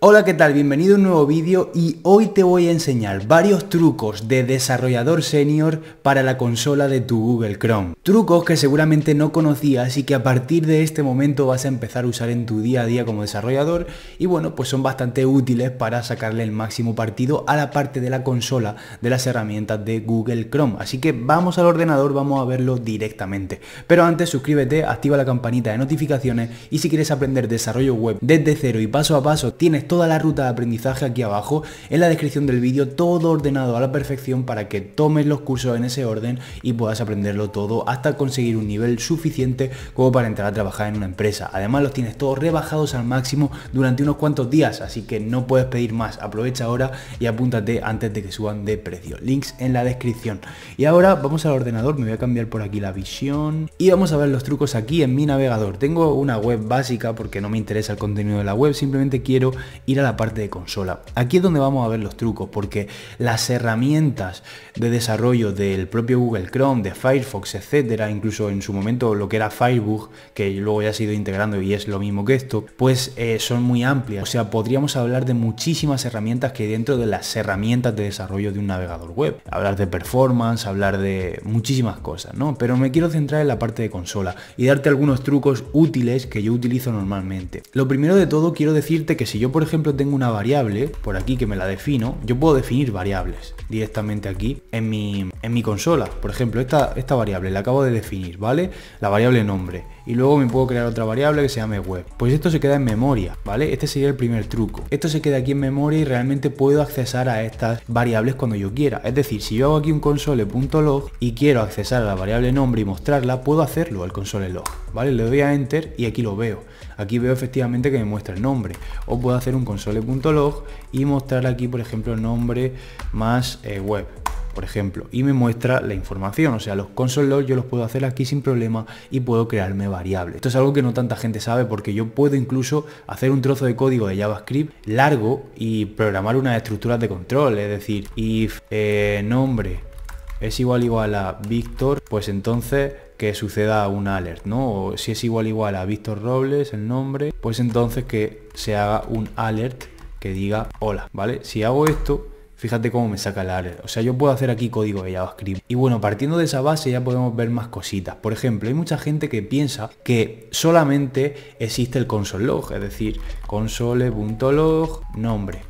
Hola, ¿qué tal? Bienvenido a un nuevo vídeo y hoy te voy a enseñar varios trucos de desarrollador senior para la consola de tu Google Chrome. Trucos que seguramente no conocías y que a partir de este momento vas a empezar a usar en tu día a día como desarrollador y bueno, pues son bastante útiles para sacarle el máximo partido a la parte de la consola de las herramientas de Google Chrome. Así que vamos al ordenador, vamos a verlo directamente. Pero antes suscríbete, activa la campanita de notificaciones y si quieres aprender desarrollo web desde cero y paso a paso, tienes toda la ruta de aprendizaje aquí abajo, en la descripción del vídeo, todo ordenado a la perfección para que tomes los cursos en ese orden y puedas aprenderlo todo hasta conseguir un nivel suficiente como para entrar a trabajar en una empresa. Además los tienes todos rebajados al máximo durante unos cuantos días, así que no puedes pedir más. Aprovecha ahora y apúntate antes de que suban de precio. Links en la descripción. Y ahora vamos al ordenador, me voy a cambiar por aquí la visión y vamos a ver los trucos aquí en mi navegador. Tengo una web básica porque no me interesa el contenido de la web, simplemente quiero ir a la parte de consola. Aquí es donde vamos a ver los trucos, porque las herramientas de desarrollo del propio Google Chrome, de Firefox, etcétera, incluso en su momento lo que era firebook que luego ya se ha ido integrando y es lo mismo que esto, pues eh, son muy amplias. O sea, podríamos hablar de muchísimas herramientas que dentro de las herramientas de desarrollo de un navegador web. Hablar de performance, hablar de muchísimas cosas, ¿no? Pero me quiero centrar en la parte de consola y darte algunos trucos útiles que yo utilizo normalmente. Lo primero de todo, quiero decirte que si yo, por ejemplo, tengo una variable por aquí que me la defino, yo puedo definir variables directamente aquí en mi, en mi consola. Por ejemplo, esta, esta variable la acabo de definir, ¿vale? La variable nombre y luego me puedo crear otra variable que se llame web. Pues esto se queda en memoria, ¿vale? Este sería el primer truco. Esto se queda aquí en memoria y realmente puedo accesar a estas variables cuando yo quiera. Es decir, si yo hago aquí un console.log y quiero accesar a la variable nombre y mostrarla, puedo hacerlo al console.log, ¿vale? Le doy a enter y aquí lo veo. Aquí veo efectivamente que me muestra el nombre. O puedo hacer un console.log y mostrar aquí, por ejemplo, nombre más eh, web por ejemplo, y me muestra la información. O sea, los console log yo los puedo hacer aquí sin problema y puedo crearme variables. Esto es algo que no tanta gente sabe porque yo puedo incluso hacer un trozo de código de JavaScript largo y programar unas estructuras de control. Es decir, if eh, nombre es igual igual a Víctor, pues entonces que suceda un alert, ¿no? si es igual igual a Víctor Robles, el nombre, pues entonces que se haga un alert que diga hola, ¿vale? Si hago esto, Fíjate cómo me saca la O sea, yo puedo hacer aquí código de JavaScript. Y bueno, partiendo de esa base ya podemos ver más cositas. Por ejemplo, hay mucha gente que piensa que solamente existe el console.log, es decir, console.log nombre.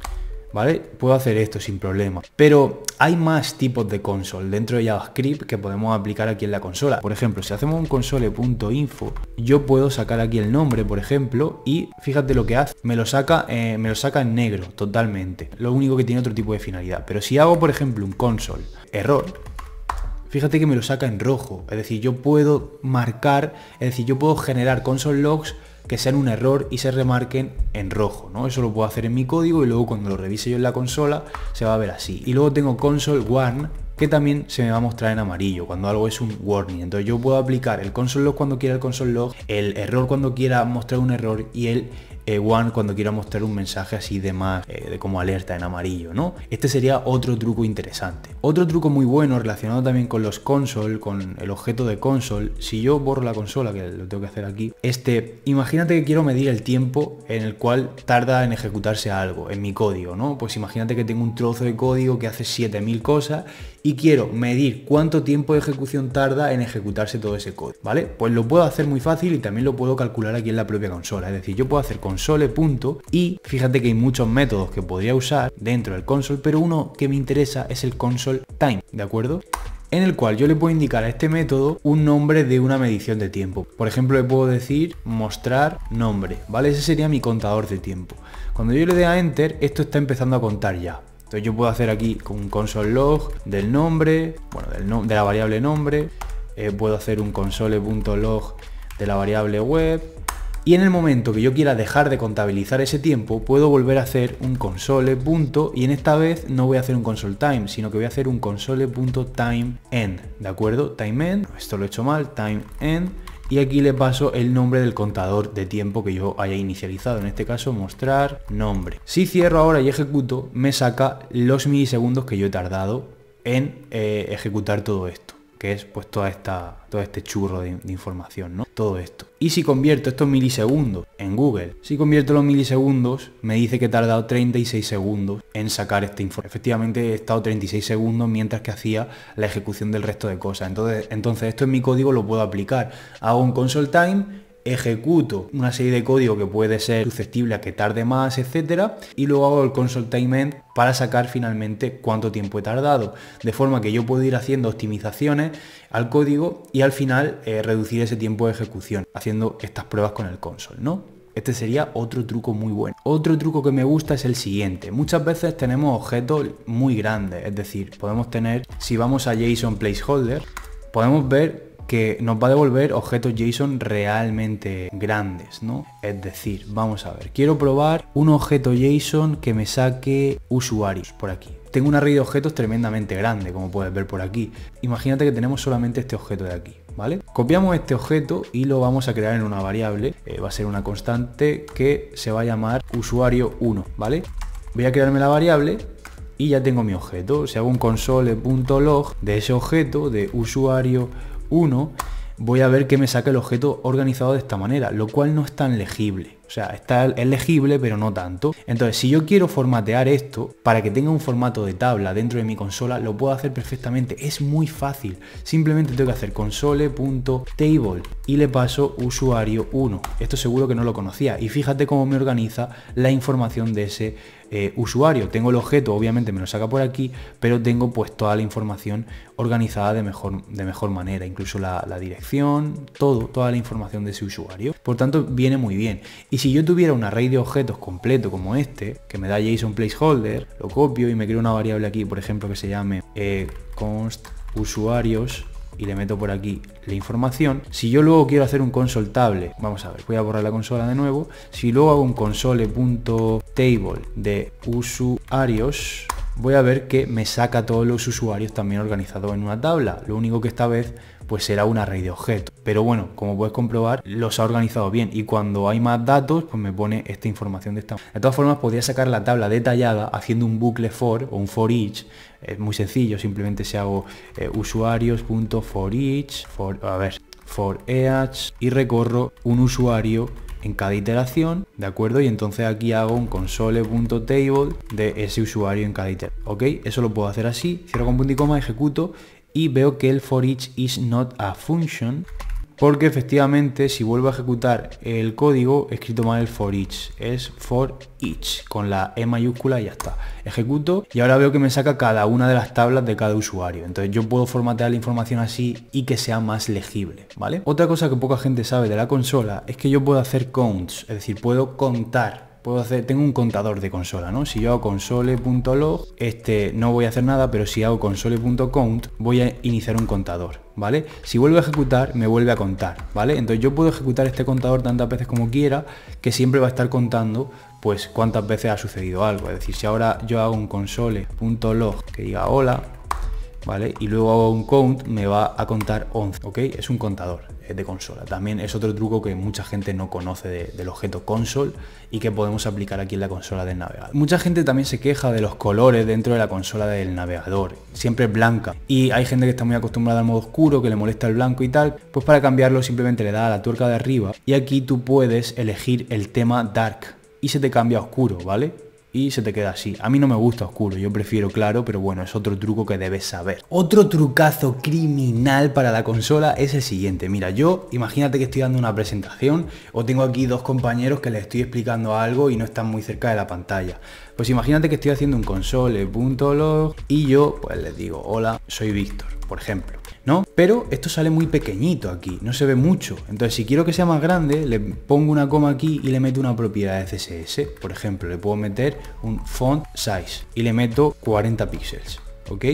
¿vale? Puedo hacer esto sin problemas Pero hay más tipos de console dentro de JavaScript que podemos aplicar aquí en la consola. Por ejemplo, si hacemos un console.info, yo puedo sacar aquí el nombre, por ejemplo, y fíjate lo que hace. Me lo saca, eh, me lo saca en negro, totalmente. Lo único que tiene otro tipo de finalidad. Pero si hago, por ejemplo, un console, error, fíjate que me lo saca en rojo. Es decir, yo puedo marcar, es decir, yo puedo generar console logs que sean un error y se remarquen en rojo, ¿no? Eso lo puedo hacer en mi código y luego cuando lo revise yo en la consola se va a ver así. Y luego tengo console warn que también se me va a mostrar en amarillo cuando algo es un warning. Entonces yo puedo aplicar el console log cuando quiera el console log, el error cuando quiera mostrar un error y el One eh, cuando quiera mostrar un mensaje así de más, eh, de como alerta en amarillo, ¿no? Este sería otro truco interesante. Otro truco muy bueno relacionado también con los console, con el objeto de console, si yo borro la consola, que lo tengo que hacer aquí, este, imagínate que quiero medir el tiempo en el cual tarda en ejecutarse algo, en mi código, ¿no? Pues imagínate que tengo un trozo de código que hace 7000 cosas y quiero medir cuánto tiempo de ejecución tarda en ejecutarse todo ese código, ¿vale? Pues lo puedo hacer muy fácil y también lo puedo calcular aquí en la propia consola, es decir, yo puedo hacer console y fíjate que hay muchos métodos que podría usar dentro del console, pero uno que me interesa es el console time, ¿de acuerdo? en el cual yo le puedo indicar a este método un nombre de una medición de tiempo. Por ejemplo, le puedo decir mostrar nombre, ¿vale? Ese sería mi contador de tiempo. Cuando yo le dé a Enter, esto está empezando a contar ya, entonces yo puedo hacer aquí un console.log del nombre, bueno, de la variable nombre, eh, puedo hacer un console.log de la variable web, y en el momento que yo quiera dejar de contabilizar ese tiempo, puedo volver a hacer un console y en esta vez no voy a hacer un console time, sino que voy a hacer un console time ¿de acuerdo? Time esto lo he hecho mal, time y aquí le paso el nombre del contador de tiempo que yo haya inicializado, en este caso mostrar nombre. Si cierro ahora y ejecuto, me saca los milisegundos que yo he tardado en eh, ejecutar todo esto que es pues toda esta, todo este churro de, información, ¿no? Todo esto. Y si convierto estos milisegundos en Google, si convierto los milisegundos, me dice que he tardado 36 segundos en sacar este informe. Efectivamente he estado 36 segundos mientras que hacía la ejecución del resto de cosas. Entonces, entonces esto en mi código lo puedo aplicar. Hago un console time ejecuto una serie de código que puede ser susceptible a que tarde más, etcétera, y luego hago el console time para sacar finalmente cuánto tiempo he tardado, de forma que yo puedo ir haciendo optimizaciones al código y al final eh, reducir ese tiempo de ejecución haciendo estas pruebas con el console, ¿no? Este sería otro truco muy bueno. Otro truco que me gusta es el siguiente. Muchas veces tenemos objetos muy grandes, es decir, podemos tener, si vamos a JSON placeholder, podemos ver que nos va a devolver objetos JSON realmente grandes, ¿no? Es decir, vamos a ver, quiero probar un objeto JSON que me saque usuarios por aquí. Tengo una red de objetos tremendamente grande, como puedes ver por aquí. Imagínate que tenemos solamente este objeto de aquí, ¿vale? Copiamos este objeto y lo vamos a crear en una variable, eh, va a ser una constante que se va a llamar usuario 1, ¿vale? Voy a crearme la variable y ya tengo mi objeto. Si hago un console.log de ese objeto de usuario uno, voy a ver que me saca el objeto organizado de esta manera, lo cual no es tan legible. O sea, está, es legible, pero no tanto. Entonces, si yo quiero formatear esto para que tenga un formato de tabla dentro de mi consola, lo puedo hacer perfectamente. Es muy fácil. Simplemente tengo que hacer console.table y le paso usuario 1. Esto seguro que no lo conocía. Y fíjate cómo me organiza la información de ese eh, usuario, tengo el objeto, obviamente me lo saca por aquí, pero tengo pues toda la información organizada de mejor, de mejor manera, incluso la, dirección, todo, toda la información de ese usuario. Por tanto, viene muy bien. Y si yo tuviera un array de objetos completo como este, que me da JSON placeholder, lo copio y me creo una variable aquí, por ejemplo, que se llame eh, const usuarios y le meto por aquí la información. Si yo luego quiero hacer un consultable vamos a ver, voy a borrar la consola de nuevo. Si luego hago un console.table de usuarios, voy a ver que me saca todos los usuarios también organizados en una tabla. Lo único que esta vez pues será una array de objetos. Pero bueno, como puedes comprobar, los ha organizado bien y cuando hay más datos, pues me pone esta información de esta De todas formas, podría sacar la tabla detallada haciendo un bucle for o un for each. Es muy sencillo, simplemente se hago eh, usuarios.foreach, each, for, a ver, for each y recorro un usuario en cada iteración, ¿de acuerdo? Y entonces aquí hago un console.table de ese usuario en cada iteración, ¿ok? Eso lo puedo hacer así, cierro con punto y coma, ejecuto y veo que el for each is not a function porque efectivamente si vuelvo a ejecutar el código escrito mal el for each, es for each con la E mayúscula y ya está. Ejecuto y ahora veo que me saca cada una de las tablas de cada usuario. Entonces yo puedo formatear la información así y que sea más legible, ¿vale? Otra cosa que poca gente sabe de la consola es que yo puedo hacer counts, es decir, puedo contar puedo hacer, tengo un contador de consola, ¿no? Si yo hago console.log, este no voy a hacer nada, pero si hago console.count, voy a iniciar un contador, ¿vale? Si vuelvo a ejecutar, me vuelve a contar, ¿vale? Entonces yo puedo ejecutar este contador tantas veces como quiera, que siempre va a estar contando pues cuántas veces ha sucedido algo. Es decir, si ahora yo hago un console.log que diga hola, ¿vale? Y luego hago un count, me va a contar 11, ¿ok? Es un contador. Eh, de consola. También es otro truco que mucha gente no conoce del objeto console y que podemos aplicar aquí en la consola del navegador. Mucha gente también se queja de los colores dentro de la consola del navegador, siempre blanca. Y hay gente que está muy acostumbrada al modo oscuro, que le molesta el blanco y tal, pues para cambiarlo simplemente le da a la tuerca de arriba y aquí tú puedes elegir el tema dark y se te cambia a oscuro, ¿vale? y se te queda así. A mí no me gusta oscuro, yo prefiero claro, pero bueno, es otro truco que debes saber. Otro trucazo criminal para la consola es el siguiente. Mira, yo imagínate que estoy dando una presentación o tengo aquí dos compañeros que les estoy explicando algo y no están muy cerca de la pantalla. Pues imagínate que estoy haciendo un console.log y yo pues les digo, hola, soy Víctor, por ejemplo. ¿no? Pero esto sale muy pequeñito aquí, no se ve mucho. Entonces, si quiero que sea más grande, le pongo una coma aquí y le meto una propiedad de CSS. Por ejemplo, le puedo meter un font size y le meto 40 píxeles, ¿ok?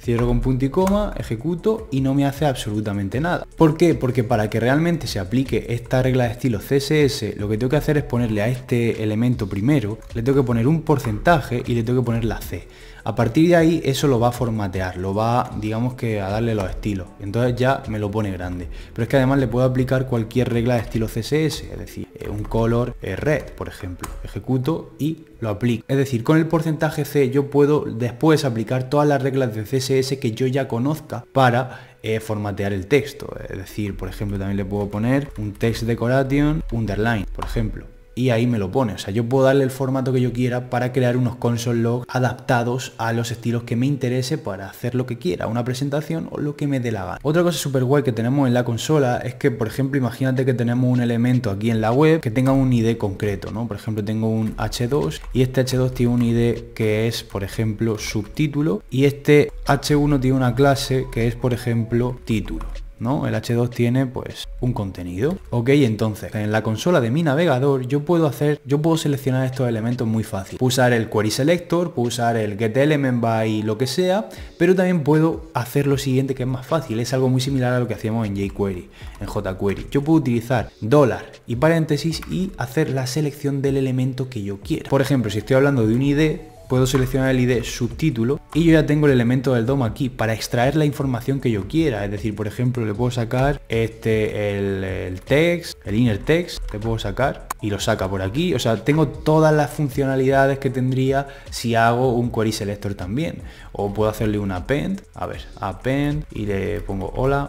Cierro con punto y coma, ejecuto y no me hace absolutamente nada. ¿Por qué? Porque para que realmente se aplique esta regla de estilo CSS, lo que tengo que hacer es ponerle a este elemento primero, le tengo que poner un porcentaje y le tengo que poner la C. A partir de ahí eso lo va a formatear, lo va, digamos que, a darle los estilos. Entonces ya me lo pone grande. Pero es que además le puedo aplicar cualquier regla de estilo CSS, es decir, eh, un color eh, red, por ejemplo. Ejecuto y lo aplico. Es decir, con el porcentaje C yo puedo después aplicar todas las reglas de CSS que yo ya conozca para eh, formatear el texto. Es decir, por ejemplo, también le puedo poner un text decoration underline, por ejemplo y ahí me lo pone. O sea, yo puedo darle el formato que yo quiera para crear unos console logs adaptados a los estilos que me interese para hacer lo que quiera, una presentación o lo que me dé la gana. Otra cosa súper guay que tenemos en la consola es que, por ejemplo, imagínate que tenemos un elemento aquí en la web que tenga un ID concreto, ¿no? Por ejemplo, tengo un H2 y este H2 tiene un ID que es, por ejemplo, subtítulo y este H1 tiene una clase que es, por ejemplo, título. ¿no? El H2 tiene pues un contenido. Ok, entonces en la consola de mi navegador yo puedo hacer, yo puedo seleccionar estos elementos muy fácil. Puedo usar el query selector, puedo usar el get element by lo que sea, pero también puedo hacer lo siguiente que es más fácil, es algo muy similar a lo que hacíamos en jQuery, en jQuery. Yo puedo utilizar dólar y paréntesis y hacer la selección del elemento que yo quiero Por ejemplo, si estoy hablando de un ID, puedo seleccionar el ID subtítulo y yo ya tengo el elemento del DOM aquí para extraer la información que yo quiera. Es decir, por ejemplo, le puedo sacar este, el, el text, el inner text, le puedo sacar y lo saca por aquí. O sea, tengo todas las funcionalidades que tendría si hago un query selector también. O puedo hacerle un append, a ver, append y le pongo hola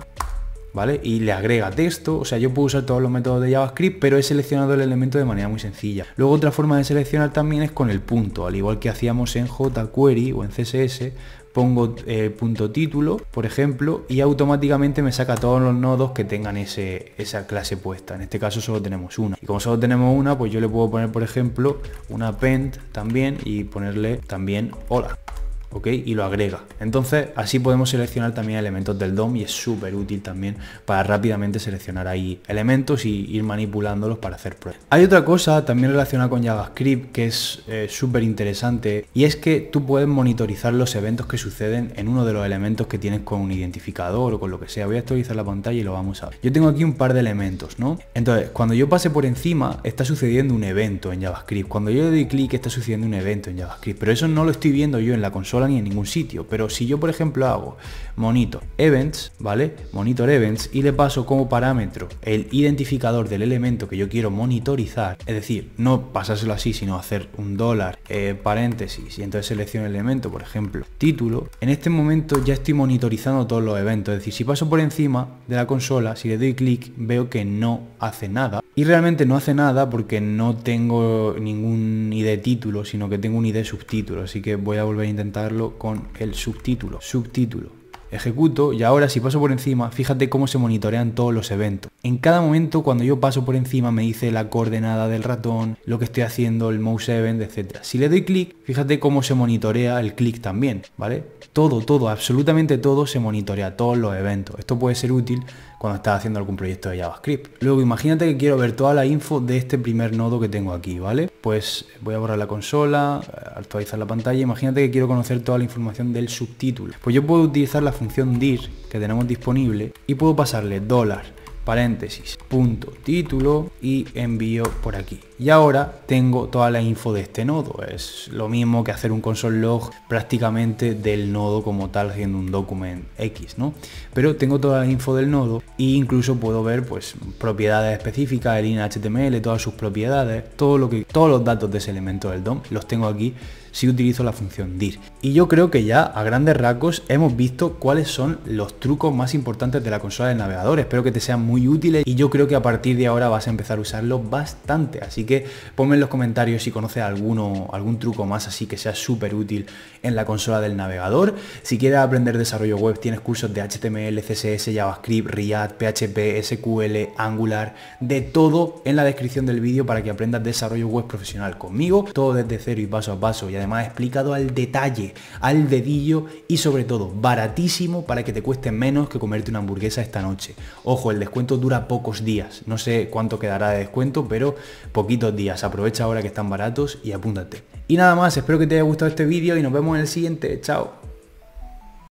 ¿vale? Y le agrega texto, o sea, yo puedo usar todos los métodos de JavaScript, pero he seleccionado el elemento de manera muy sencilla. Luego otra forma de seleccionar también es con el punto, al igual que hacíamos en jQuery o en CSS, pongo eh, punto título, por ejemplo, y automáticamente me saca todos los nodos que tengan ese, esa clase puesta. En este caso solo tenemos una. Y como solo tenemos una, pues yo le puedo poner, por ejemplo, una pent también y ponerle también hola. ¿ok? Y lo agrega. Entonces, así podemos seleccionar también elementos del DOM y es súper útil también para rápidamente seleccionar ahí elementos y ir manipulándolos para hacer pruebas. Hay otra cosa también relacionada con JavaScript que es eh, súper interesante y es que tú puedes monitorizar los eventos que suceden en uno de los elementos que tienes con un identificador o con lo que sea. Voy a actualizar la pantalla y lo vamos a ver. Yo tengo aquí un par de elementos, ¿no? Entonces, cuando yo pase por encima, está sucediendo un evento en JavaScript. Cuando yo le doy clic, está sucediendo un evento en JavaScript. Pero eso no lo estoy viendo yo en la consola ni en ningún sitio. Pero si yo, por ejemplo, hago monitor events, ¿vale? Monitor events y le paso como parámetro el identificador del elemento que yo quiero monitorizar, es decir, no pasárselo así, sino hacer un dólar, eh, paréntesis, y entonces selecciono el elemento, por ejemplo, título, en este momento ya estoy monitorizando todos los eventos. Es decir, si paso por encima de la consola, si le doy clic, veo que no hace nada y realmente no hace nada porque no tengo ningún ID título, sino que tengo un ID subtítulo. Así que voy a volver a intentarlo con el subtítulo. Subtítulo. Ejecuto y ahora si paso por encima, fíjate cómo se monitorean todos los eventos. En cada momento cuando yo paso por encima me dice la coordenada del ratón, lo que estoy haciendo, el mouse event, etc. Si le doy clic, fíjate cómo se monitorea el clic también, ¿vale? Todo, todo, absolutamente todo se monitorea, todos los eventos. Esto puede ser útil cuando estás haciendo algún proyecto de JavaScript. Luego imagínate que quiero ver toda la info de este primer nodo que tengo aquí, ¿vale? Pues voy a borrar la consola, actualizar la pantalla, imagínate que quiero conocer toda la información del subtítulo. Pues yo puedo utilizar la función dir que tenemos disponible y puedo pasarle dólar paréntesis, punto título y envío por aquí. Y ahora tengo toda la info de este nodo. Es lo mismo que hacer un console log prácticamente del nodo como tal, haciendo un document X, ¿no? Pero tengo toda la info del nodo e incluso puedo ver pues propiedades específicas, el html todas sus propiedades, todo lo que todos los datos de ese elemento del DOM los tengo aquí si utilizo la función dir. Y yo creo que ya a grandes rasgos hemos visto cuáles son los trucos más importantes de la consola del navegador. Espero que te sean muy útiles y yo creo que a partir de ahora vas a empezar a usarlo bastante. Así que ponme en los comentarios si conoces alguno, algún truco más así que sea súper útil en la consola del navegador. Si quieres aprender desarrollo web, tienes cursos de HTML, CSS, JavaScript, React, PHP, SQL, Angular, de todo en la descripción del vídeo para que aprendas desarrollo web profesional conmigo, todo desde cero y paso a paso y además explicado al detalle, al dedillo y sobre todo baratísimo para que te cueste menos que comerte una hamburguesa esta noche. Ojo, el descuento dura pocos días, no sé cuánto quedará de descuento, pero poquitos días, aprovecha ahora que están baratos y apúntate. Y nada más, espero que te haya gustado este vídeo y nos vemos en el siguiente, chao.